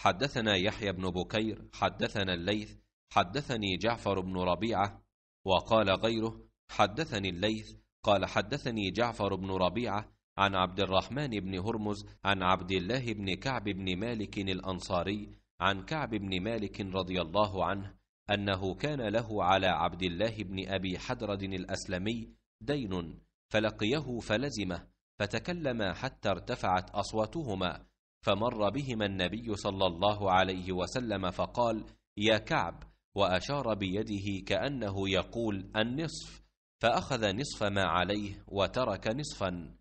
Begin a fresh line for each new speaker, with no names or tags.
حدثنا يحيى بن بكير
حدثنا الليث حدثني جعفر بن ربيعة وقال غيره حدثني الليث قال حدثني جعفر بن ربيعة عن عبد الرحمن بن هرمز عن عبد الله بن كعب بن مالك الأنصاري عن كعب بن مالك رضي الله عنه أنه كان له على عبد الله بن أبي حدرد الأسلمي دين فلقيه فلزمه فتكلما حتى ارتفعت أصواتهما فمر بهما النبي صلى الله عليه وسلم فقال يا كعب واشار بيده كانه يقول النصف
فاخذ نصف ما عليه وترك نصفا